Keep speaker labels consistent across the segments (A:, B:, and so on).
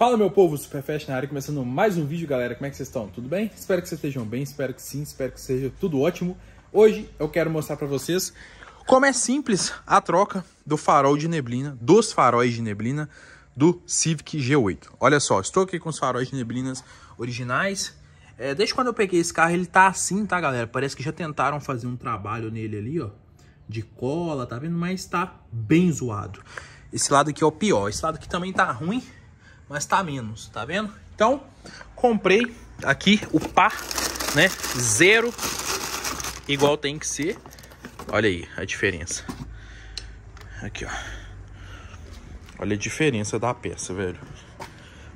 A: Fala meu povo, Superfast na área, começando mais um vídeo galera, como é que vocês estão? Tudo bem? Espero que vocês estejam bem, espero que sim, espero que seja tudo ótimo. Hoje eu quero mostrar para vocês como é simples a troca do farol de neblina, dos faróis de neblina do Civic G8. Olha só, estou aqui com os faróis de neblinas originais. É, desde quando eu peguei esse carro ele tá assim, tá galera? Parece que já tentaram fazer um trabalho nele ali, ó, de cola, tá vendo? Mas tá bem zoado. Esse lado aqui é o pior, esse lado aqui também tá ruim, mas tá menos, tá vendo? Então, comprei aqui o par, né? Zero, igual tem que ser. Olha aí a diferença. Aqui, ó. Olha a diferença da peça, velho.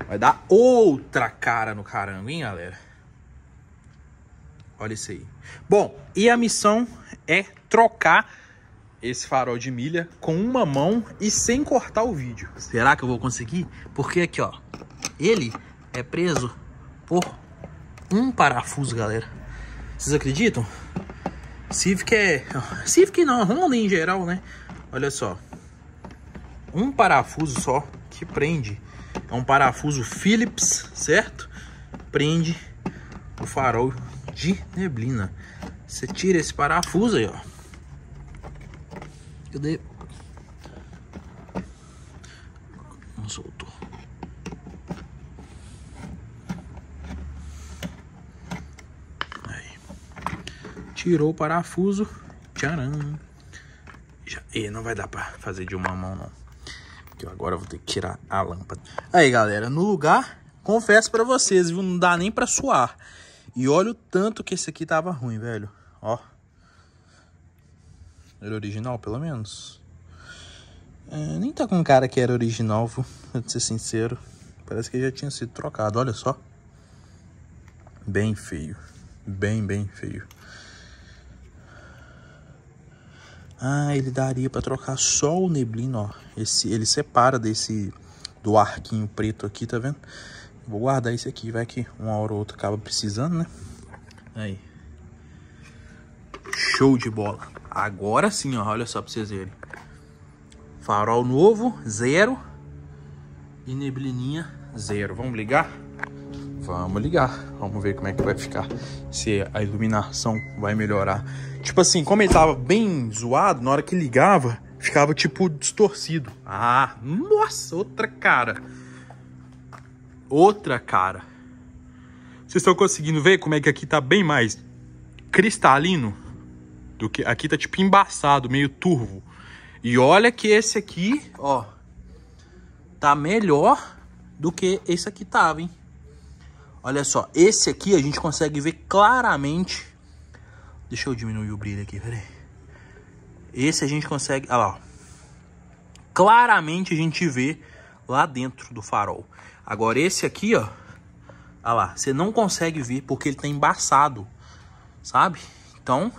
A: Vai dar outra cara no carango, hein, galera? Olha isso aí. Bom, e a missão é trocar esse farol de milha com uma mão e sem cortar o vídeo. Será que eu vou conseguir? Porque aqui, ó, ele é preso por um parafuso, galera. Vocês acreditam? Civic é... Civic não, Honda em geral, né? Olha só. Um parafuso só que prende. É um parafuso Phillips, certo? Prende o farol de neblina. Você tira esse parafuso aí, ó cadê? Não soltou. Aí. Tirou o parafuso. Tcharam. Já, e não vai dar pra fazer de uma mão, não. Porque agora eu vou ter que tirar a lâmpada. Aí, galera, no lugar, confesso pra vocês, viu? Não dá nem pra suar. E olha o tanto que esse aqui tava ruim, velho. Ó. Era original, pelo menos. É, nem tá com cara que era original, vou ser sincero. Parece que já tinha sido trocado, olha só. Bem feio. Bem, bem feio. Ah, ele daria para trocar só o neblino ó. Esse, ele separa desse do arquinho preto aqui, tá vendo? Vou guardar esse aqui, vai que uma hora ou outra acaba precisando, né? Aí. Show de bola. Agora sim, ó, olha só pra vocês verem. Farol novo, zero. E neblininha, zero. Vamos ligar? Vamos ligar. Vamos ver como é que vai ficar. Se a iluminação vai melhorar. Tipo assim, como ele tava bem zoado, na hora que ligava, ficava tipo distorcido. Ah, nossa, outra cara. Outra cara. Vocês estão conseguindo ver como é que aqui tá bem mais cristalino? Do que aqui tá tipo embaçado, meio turvo. E olha que esse aqui, ó, tá melhor do que esse aqui tava, hein? Olha só, esse aqui a gente consegue ver claramente. Deixa eu diminuir o brilho aqui, peraí. Esse a gente consegue, olha lá, ó. Claramente a gente vê lá dentro do farol. Agora esse aqui, ó, olha lá, você não consegue ver porque ele tá embaçado, sabe? Então,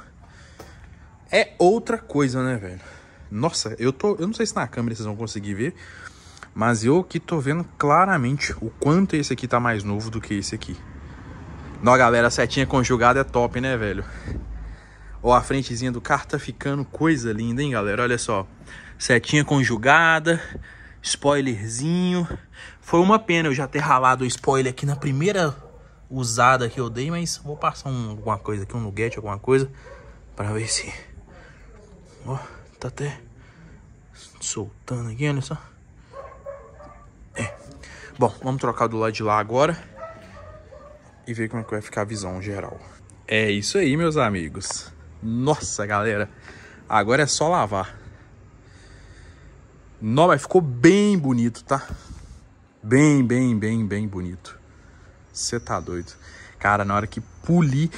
A: é outra coisa, né, velho? Nossa, eu tô. Eu não sei se na câmera vocês vão conseguir ver. Mas eu que tô vendo claramente o quanto esse aqui tá mais novo do que esse aqui. Não, galera, a setinha conjugada é top, né, velho? Ó, a frentezinha do carro tá ficando coisa linda, hein, galera? Olha só. Setinha conjugada, spoilerzinho. Foi uma pena eu já ter ralado o spoiler aqui na primeira usada que eu dei, mas vou passar um, alguma coisa aqui, um nugget, alguma coisa, pra ver se Ó, tá até soltando aqui, olha só. É. Bom, vamos trocar do lado de lá agora e ver como é que vai ficar a visão geral. É isso aí, meus amigos. Nossa, galera. Agora é só lavar. Não, mas ficou bem bonito, tá? Bem, bem, bem, bem bonito. Você tá doido. Cara, na hora que puli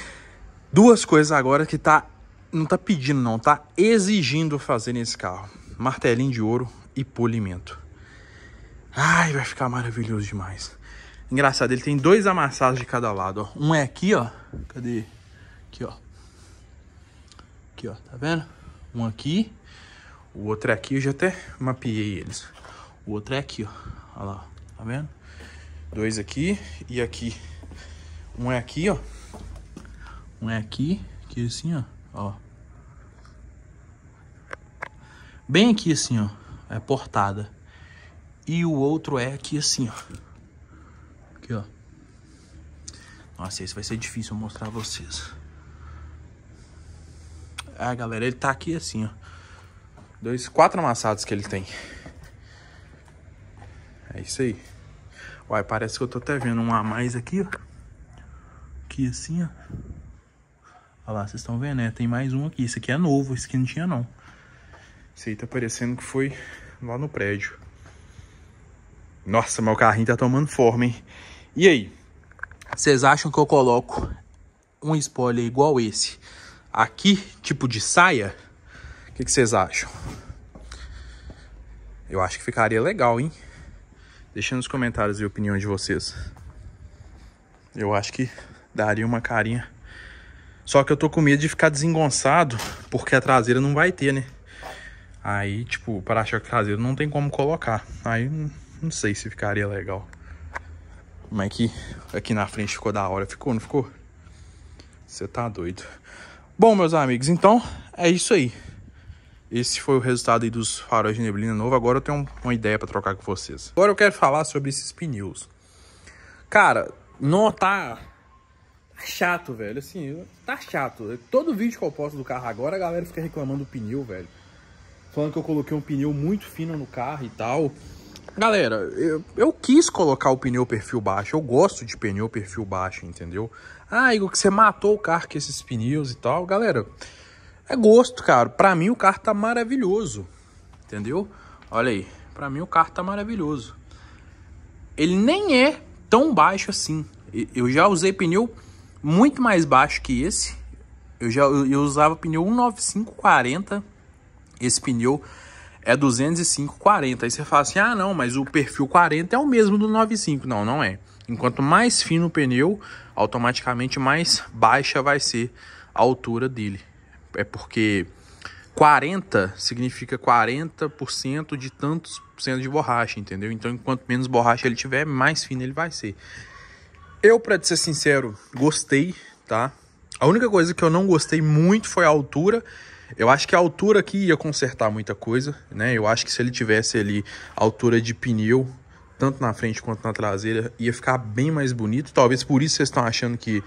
A: Duas coisas agora que tá não está pedindo não, está exigindo fazer nesse carro. Martelinho de ouro e polimento. Ai, vai ficar maravilhoso demais. Engraçado, ele tem dois amassados de cada lado, ó. Um é aqui, ó. Cadê? Aqui, ó. Aqui, ó. Tá vendo? Um aqui. O outro é aqui. Eu já até mapeei eles. O outro é aqui, ó. Olha lá. Tá vendo? Dois aqui e aqui. Um é aqui, ó. Um é aqui. Aqui assim, ó ó. Bem aqui assim, ó, é portada. E o outro é aqui assim, ó. Aqui, ó. Nossa, esse vai ser difícil eu mostrar a vocês. Ah, galera, ele tá aqui assim, ó. Dois, quatro amassados que ele tem. É isso aí. Uai, parece que eu tô até vendo um a mais aqui, ó. Aqui assim, ó. Olha lá, vocês estão vendo, né? Tem mais um aqui. Esse aqui é novo, esse aqui não tinha, não. Esse aí tá parecendo que foi lá no prédio. Nossa, meu carrinho tá tomando forma, hein? E aí? Vocês acham que eu coloco um spoiler igual esse aqui, tipo de saia? O que vocês acham? Eu acho que ficaria legal, hein? Deixa nos comentários a opinião de vocês. Eu acho que daria uma carinha só que eu tô com medo de ficar desengonçado, porque a traseira não vai ter, né? Aí, tipo, o para-choque traseiro não tem como colocar. Aí, hum, não sei se ficaria legal. Como é que aqui na frente ficou da hora. Ficou, não ficou? Você tá doido. Bom, meus amigos, então é isso aí. Esse foi o resultado aí dos faróis de neblina novo. Agora eu tenho uma ideia para trocar com vocês. Agora eu quero falar sobre esses pneus. Cara, não tá chato, velho. Assim, tá chato. Todo vídeo que eu posto do carro agora, a galera fica reclamando do pneu, velho. Falando que eu coloquei um pneu muito fino no carro e tal. Galera, eu, eu quis colocar o pneu perfil baixo. Eu gosto de pneu perfil baixo, entendeu? Ah, Igor, que você matou o carro com esses pneus e tal. Galera, é gosto, cara. Pra mim o carro tá maravilhoso. Entendeu? Olha aí. Pra mim o carro tá maravilhoso. Ele nem é tão baixo assim. Eu já usei pneu muito mais baixo que esse. Eu já eu, usava pneu 19540. Esse pneu é 20540. Aí você fala assim: "Ah, não, mas o perfil 40 é o mesmo do 95". Não, não é. Enquanto mais fino o pneu, automaticamente mais baixa vai ser a altura dele. É porque 40 significa 40% de tantos por cento de borracha, entendeu? Então, enquanto menos borracha ele tiver, mais fino ele vai ser. Eu, pra te ser sincero, gostei, tá? A única coisa que eu não gostei muito foi a altura. Eu acho que a altura aqui ia consertar muita coisa, né? Eu acho que se ele tivesse ali altura de pneu, tanto na frente quanto na traseira, ia ficar bem mais bonito. Talvez por isso vocês estão achando que,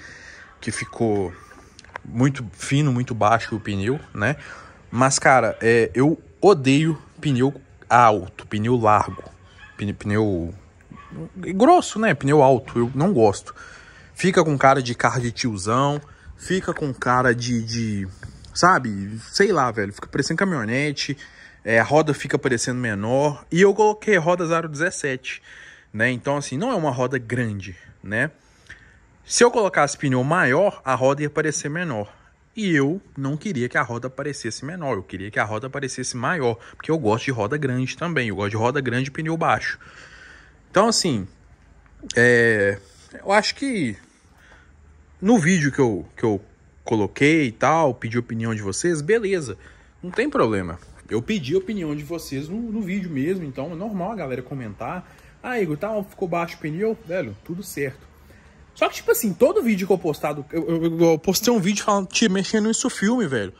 A: que ficou muito fino, muito baixo o pneu, né? Mas, cara, é, eu odeio pneu alto, pneu largo, pneu grosso, né? Pneu alto, eu não gosto. Fica com cara de carro de tiozão, fica com cara de, de sabe? Sei lá, velho, fica parecendo caminhonete, é, a roda fica parecendo menor. E eu coloquei rodas aro né? Então, assim, não é uma roda grande, né? Se eu colocasse pneu maior, a roda ia parecer menor. E eu não queria que a roda parecesse menor, eu queria que a roda parecesse maior, porque eu gosto de roda grande também, eu gosto de roda grande e pneu baixo. Então, assim, é, eu acho que no vídeo que eu, que eu coloquei e tal, pedi opinião de vocês, beleza, não tem problema. Eu pedi a opinião de vocês no, no vídeo mesmo, então é normal a galera comentar. Ah, Igor, tal, tá, ficou baixo o pneu? Velho, tudo certo. Só que, tipo assim, todo vídeo que eu postado, eu, eu, eu postei um vídeo falando, te mexendo nisso filme, velho.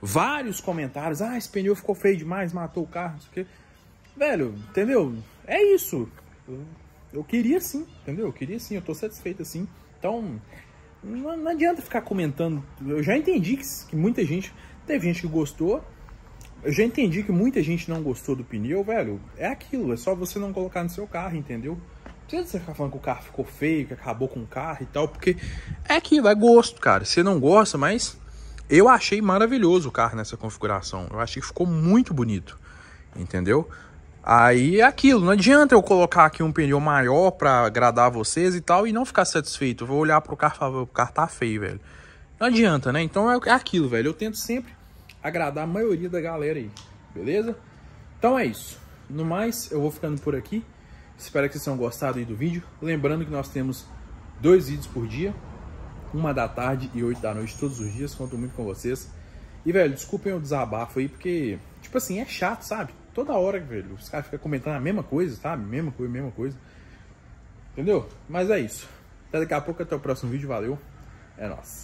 A: Vários comentários, ah, esse pneu ficou feio demais, matou o carro, não sei o quê. Velho, entendeu? É isso. Eu, queria sim, entendeu? Eu queria sim, eu tô satisfeito assim. Então, não, não adianta ficar comentando. Eu já entendi que, que muita gente. Teve gente que gostou, eu já entendi que muita gente não gostou do pneu, velho. É aquilo, é só você não colocar no seu carro, entendeu? Não precisa você ficar falando que o carro ficou feio, que acabou com o carro e tal, porque é aquilo, é gosto, cara. Você não gosta, mas eu achei maravilhoso o carro nessa configuração. Eu achei que ficou muito bonito, entendeu? Aí é aquilo, não adianta eu colocar aqui um pneu maior para agradar vocês e tal e não ficar satisfeito. Eu vou olhar pro carro e falar, o carro tá feio, velho. Não adianta, né? Então é, é aquilo, velho. Eu tento sempre agradar a maioria da galera aí, beleza? Então é isso. No mais, eu vou ficando por aqui. Espero que vocês tenham gostado aí do vídeo. Lembrando que nós temos dois vídeos por dia. Uma da tarde e oito da noite todos os dias. Conto muito com vocês. E, velho, desculpem o desabafo aí, porque, tipo assim, é chato, sabe? Toda hora, velho, os caras ficam comentando a mesma coisa, sabe? Mesma coisa, mesma coisa. Entendeu? Mas é isso. Até daqui a pouco, até o próximo vídeo. Valeu. É nóis.